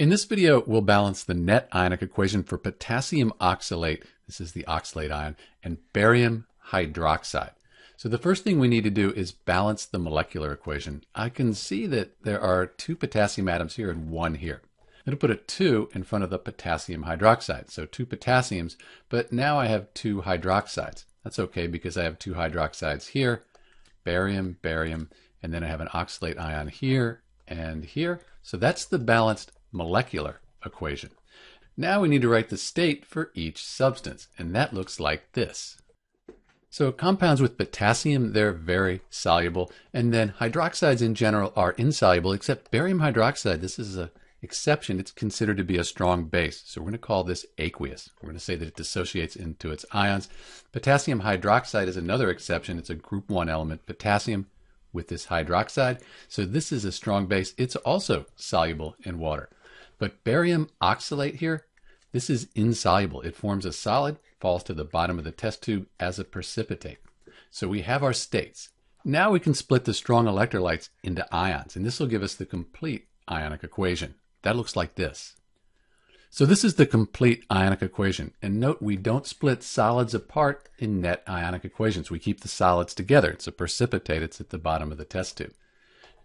In this video, we'll balance the net ionic equation for potassium oxalate, this is the oxalate ion, and barium hydroxide. So the first thing we need to do is balance the molecular equation. I can see that there are two potassium atoms here and one here. I'm going to put a 2 in front of the potassium hydroxide, so two potassiums, but now I have two hydroxides. That's okay because I have two hydroxides here, barium, barium, and then I have an oxalate ion here and here. So that's the balanced molecular equation. Now we need to write the state for each substance, and that looks like this. So compounds with potassium, they're very soluble. And then hydroxides in general are insoluble, except barium hydroxide. This is an exception. It's considered to be a strong base. So we're going to call this aqueous. We're going to say that it dissociates into its ions. Potassium hydroxide is another exception. It's a group one element, potassium with this hydroxide. So this is a strong base. It's also soluble in water. But barium oxalate here, this is insoluble. It forms a solid, falls to the bottom of the test tube as a precipitate. So we have our states. Now we can split the strong electrolytes into ions, and this will give us the complete ionic equation. That looks like this. So this is the complete ionic equation. And note we don't split solids apart in net ionic equations. We keep the solids together. It's a precipitate. It's at the bottom of the test tube.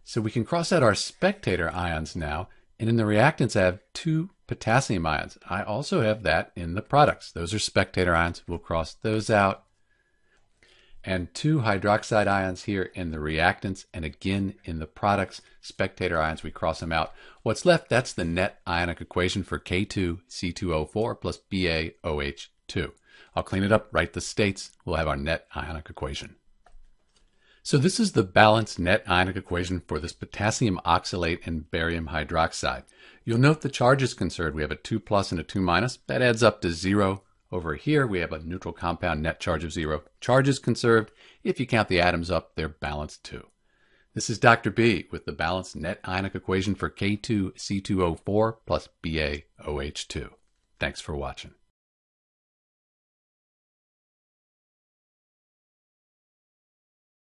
So we can cross out our spectator ions now and in the reactants, I have two potassium ions. I also have that in the products. Those are spectator ions. We'll cross those out. And two hydroxide ions here in the reactants and again in the products. Spectator ions, we cross them out. What's left, that's the net ionic equation for K2C2O4 plus BaOH2. I'll clean it up, write the states, we'll have our net ionic equation. So this is the balanced net ionic equation for this potassium oxalate and barium hydroxide. You'll note the charges conserved. We have a 2 plus and a 2 minus. That adds up to 0. Over here, we have a neutral compound net charge of 0. Charges conserved. If you count the atoms up, they're balanced too. This is Dr. B with the balanced net ionic equation for K2C2O4 plus BaOH2. Thanks for watching.